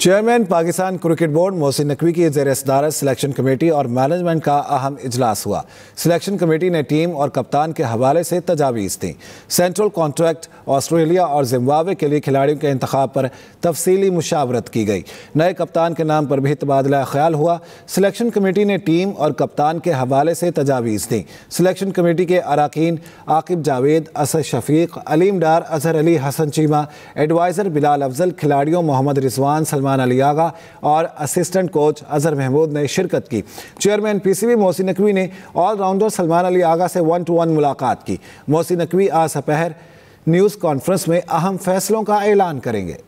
chairman Pakistan cricket board Mohsin Naqvi की जेर सदारत सिलेक्शन कमेटी और मैनेजमेंट का अहम इजलास हुआ सिलेक्शन कमेटी ने टीम और कप्तान के हवाले से तजावीज़ दी सेंट्रल कॉन्ट्रैक्ट ऑस्ट्रेलिया और जिम्बावे के लिए खिलाड़ियों के इंतब पर तफसीली मुशावरत की गई नए कप्तान के नाम पर भी तबादला ख्याल हुआ सिलेक्शन कमेटी ने टीम और कप्तान के हवाले से तजावीज़ दी सिलेक्शन कमेटी के अरकान आकिब जावेद असद शफीक अलीम डार अजहर अली हसन चीमा एडवाइज़र बिलाल अफजल खिलाड़ियों मोहम्मद रिजवान सलमान अली आगा और असिस्टेंट कोच अजहर महमूद ने शिरकत की chairman P C B Mohsin Naqvi ने ऑलराउंडर सलमान अली आगा से वन टू वन मुलाकात की मोहसिन नकवी आज सपहर न्यूज़ कॉन्फ्रेंस में अहम फैसलों का ऐलान करेंगे